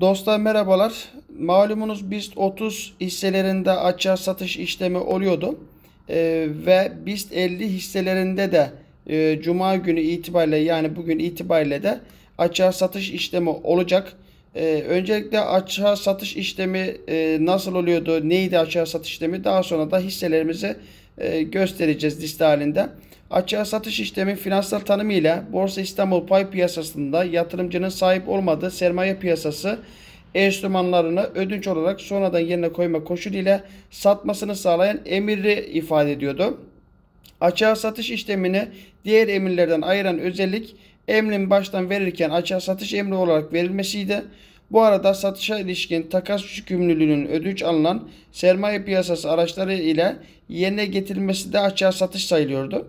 Dostlar merhabalar. Malumunuz BIST 30 hisselerinde açığa satış işlemi oluyordu. Ee, ve BIST 50 hisselerinde de e, Cuma günü itibariyle yani bugün itibariyle de açığa satış işlemi olacak. Ee, öncelikle açığa satış işlemi e, nasıl oluyordu, neydi açığa satış işlemi daha sonra da hisselerimizi e, göstereceğiz liste halinde. Açığa satış işlemin finansal tanımıyla Borsa İstanbul pay piyasasında yatırımcının sahip olmadığı sermaye piyasası enstrümanlarını ödünç olarak sonradan yerine koyma koşuluyla satmasını sağlayan emiri ifade ediyordu. Açığa satış işlemini diğer emirlerden ayıran özellik emrin baştan verirken açığa satış emri olarak verilmesiydi. Bu arada satışa ilişkin takas yükümlülüğünün ödünç alınan sermaye piyasası araçları ile yerine getirilmesi de açığa satış sayılıyordu.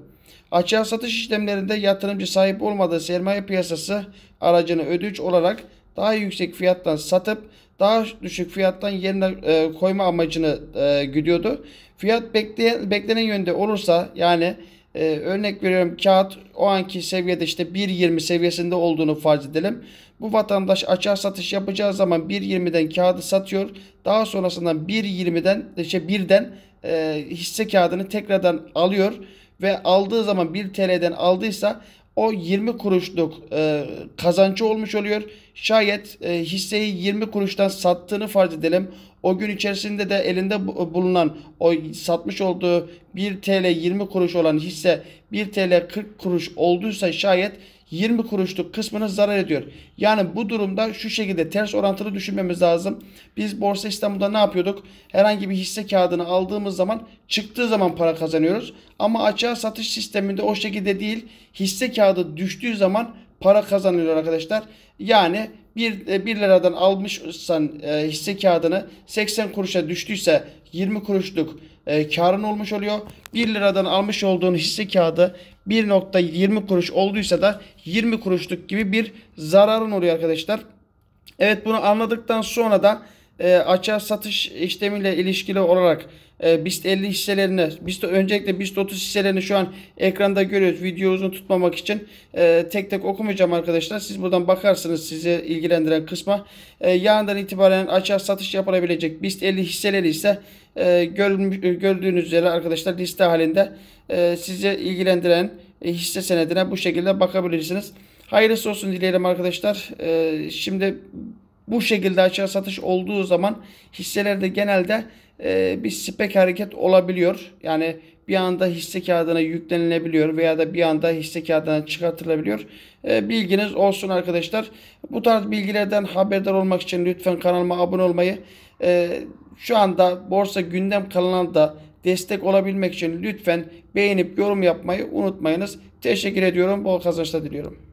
Açığa satış işlemlerinde yatırımcı sahip olmadığı sermaye piyasası aracını ödüç olarak daha yüksek fiyattan satıp daha düşük fiyattan yerine e, koyma amacını e, güdüyordu. Fiyat bekleyen, beklenen yönde olursa yani e, örnek veriyorum kağıt o anki seviyede işte 1.20 seviyesinde olduğunu farz edelim. Bu vatandaş açar satış yapacağı zaman 1.20'den kağıdı satıyor. Daha sonrasında 1.20'den işte 1'den e, hisse kağıdını tekrardan alıyor ve aldığı zaman 1 TL'den aldıysa o 20 kuruşluk e, kazancı olmuş oluyor. Şayet e, hisseyi 20 kuruştan sattığını farz edelim. O gün içerisinde de elinde e, bulunan o satmış olduğu 1 TL 20 kuruş olan hisse 1 TL 40 kuruş olduysa şayet 20 kuruşluk kısmını zarar ediyor. Yani bu durumda şu şekilde ters orantılı düşünmemiz lazım. Biz Borsa İstanbul'da ne yapıyorduk? Herhangi bir hisse kağıdını aldığımız zaman çıktığı zaman para kazanıyoruz. Ama açığa satış sisteminde o şekilde değil. Hisse kağıdı düştüğü zaman para kazanılıyor arkadaşlar. Yani 1, 1 e, liradan almışsan e, hisse kağıdını 80 kuruşa düştüyse 20 kuruşluk e, karın olmuş oluyor. 1 liradan almış olduğun hisse kağıdı 1.20 kuruş olduysa da 20 kuruşluk gibi bir zararın oluyor arkadaşlar. Evet bunu anladıktan sonra da e, açığa satış işlemiyle ilişkili olarak e, BIST 50 hisselerini, BIST, öncelikle BIST 30 hisselerini şu an ekranda görüyoruz. Video tutmamak için e, tek tek okumayacağım arkadaşlar. Siz buradan bakarsınız sizi ilgilendiren kısma. E, yarından itibaren açığa satış yapılabilecek BIST 50 hisseleri ise e, e, gördüğünüz üzere arkadaşlar liste halinde e, sizi ilgilendiren e, hisse senedine bu şekilde bakabilirsiniz. Hayırlısı olsun dileyelim arkadaşlar. E, şimdi bu şekilde aşağı satış olduğu zaman hisselerde genelde e, bir spek hareket olabiliyor. Yani bir anda hisse kağıdına yüklenilebiliyor veya da bir anda hisse kağıdına çıkartılabiliyor. E, bilginiz olsun arkadaşlar. Bu tarz bilgilerden haberdar olmak için lütfen kanalıma abone olmayı, e, şu anda Borsa Gündem kanalında destek olabilmek için lütfen beğenip yorum yapmayı unutmayınız. Teşekkür ediyorum. Bol kazançlar diliyorum.